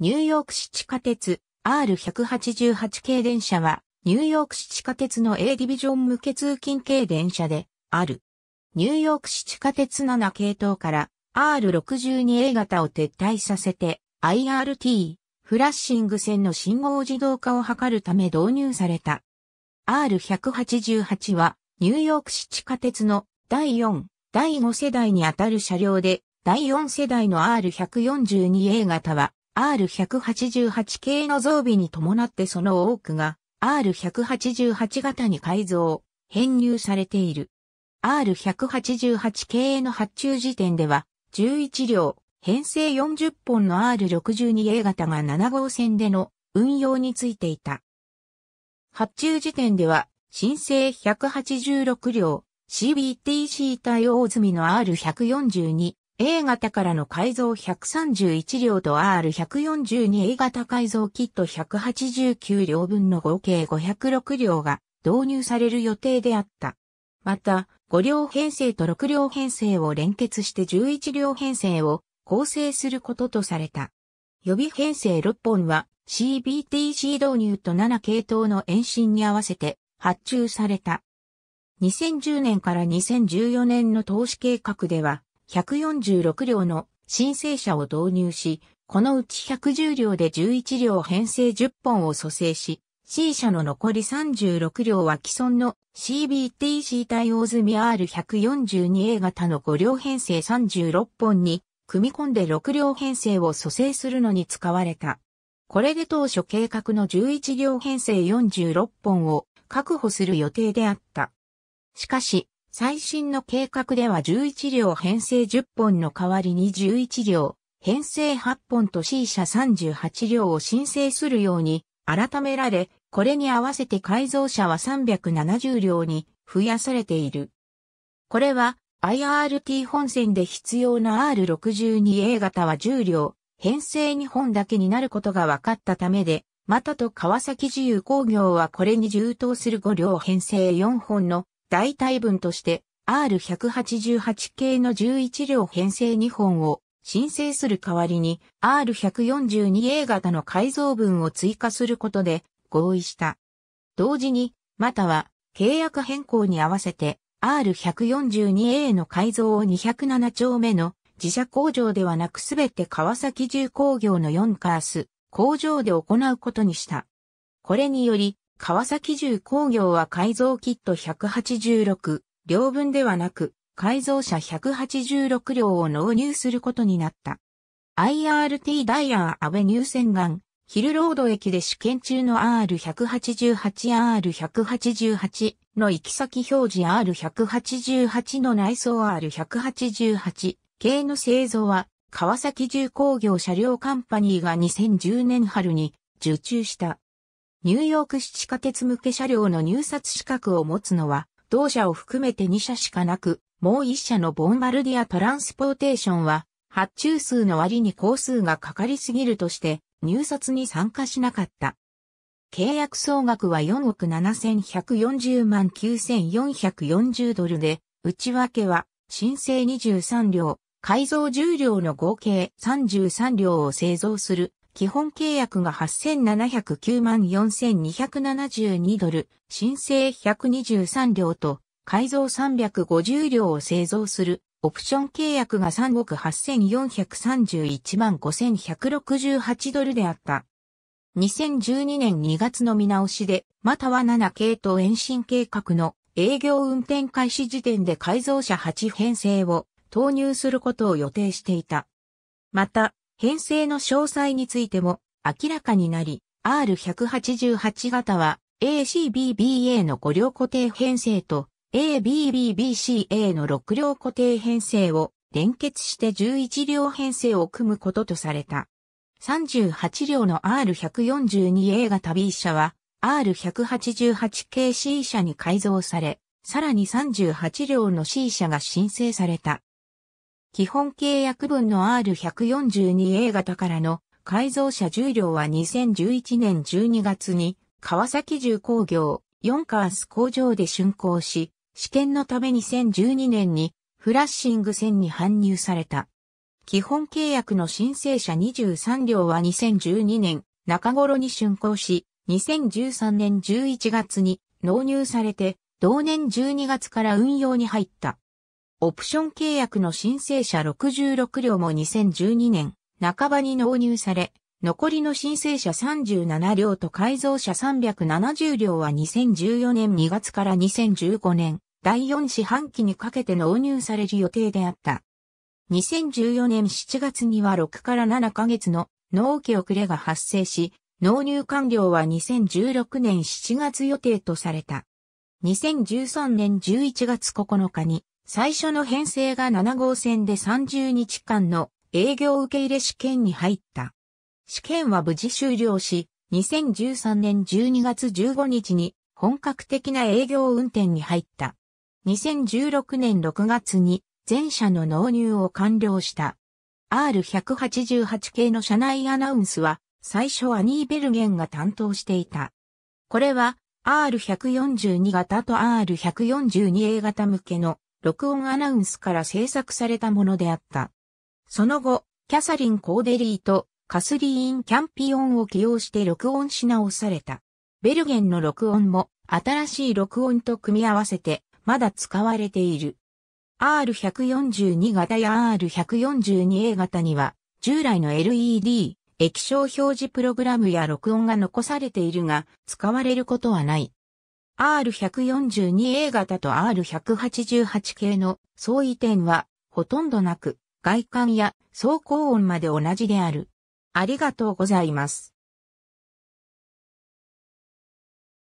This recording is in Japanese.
ニューヨーク市地下鉄 R188 系電車は、ニューヨーク市地下鉄の A ディビジョン向け通勤系電車である。ニューヨーク市地下鉄7系統から R62A 型を撤退させて IRT フラッシング線の信号自動化を図るため導入された。R188 はニューヨーク市地下鉄の第4、第5世代にあたる車両で第4世代の R142A 型は R188 系の増備に伴ってその多くが R188 型に改造、編入されている。R188 系の発注時点では、11両、編成40本の R62A 型が7号線での運用についていた。発注時点では、新生186両、CBTC 対応済みの R142、A 型からの改造131両と R142A 型改造キット189両分の合計506両が導入される予定であった。また、5両編成と6両編成を連結して11両編成を構成することとされた。予備編成6本は CBTC 導入と7系統の延伸に合わせて発注された。2010年から2014年の投資計画では、146両の申請者を導入し、このうち110両で11両編成10本を蘇生し、C 社の残り36両は既存の CBTC 対応済み R142A 型の5両編成36本に組み込んで6両編成を蘇生するのに使われた。これで当初計画の11両編成46本を確保する予定であった。しかし、最新の計画では11両編成10本の代わりに11両、編成8本と C 社38両を申請するように改められ、これに合わせて改造車は370両に増やされている。これは IRT 本線で必要な R62A 型は10両、編成2本だけになることが分かったためで、またと川崎自由工業はこれに充当する5両編成4本の代替分として R188 系の11両編成2本を申請する代わりに R142A 型の改造分を追加することで合意した。同時に、または契約変更に合わせて R142A の改造を207丁目の自社工場ではなくすべて川崎重工業の4カース工場で行うことにした。これにより川崎重工業は改造キット186両分ではなく、改造車186両を納入することになった。IRT ダイヤー安倍入線岩、ヒルロード駅で試験中の R188、R188 の行き先表示 R188 の内装 R188 系の製造は、川崎重工業車両カンパニーが2010年春に受注した。ニューヨーク市地下鉄向け車両の入札資格を持つのは、同社を含めて2社しかなく、もう1社のボンバルディア・トランスポーテーションは、発注数の割に工数がかかりすぎるとして、入札に参加しなかった。契約総額は4億7140万9440ドルで、内訳は、申請23両、改造10両の合計33両を製造する基本契約が8709万4272ドル、申請123両と改造350両を製造する、オプション契約が3億8431万5168ドルであった。2012年2月の見直しで、または7系統延伸計画の営業運転開始時点で改造車8編成を投入することを予定していた。また、編成の詳細についても明らかになり、R188 型は ACBBA の5両固定編成と ABBBCA の6両固定編成を連結して11両編成を組むこととされた。38両の R142A 型 B 車は R188KC 車に改造され、さらに38両の C 車が申請された。基本契約分の R142A 型からの改造車重量は2011年12月に川崎重工業ヨンカース工場で竣工し、試験のため2012年にフラッシング線に搬入された。基本契約の申請者23両は2012年中頃に竣工し、2013年11月に納入されて、同年12月から運用に入った。オプション契約の申請者66両も2012年半ばに納入され、残りの申請者37両と改造者370両は2014年2月から2015年第4四半期にかけて納入される予定であった。2014年7月には6から7ヶ月の納期遅れが発生し、納入完了は2016年7月予定とされた。2013年11月9日に最初の編成が7号線で30日間の営業受け入れ試験に入った。試験は無事終了し、2013年12月15日に本格的な営業運転に入った。2016年6月に全車の納入を完了した。R188 系の車内アナウンスは最初はニーベルゲンが担当していた。これは R142 型と R142A 型向けの録音アナウンスから制作されたものであった。その後、キャサリン・コーデリーとカスリーン・キャンピオンを起用して録音し直された。ベルゲンの録音も新しい録音と組み合わせてまだ使われている。R142 型や R142A 型には従来の LED 液晶表示プログラムや録音が残されているが使われることはない。R142A 型と R188 系の相違点はほとんどなく外観や走行音まで同じである。ありがとうございます。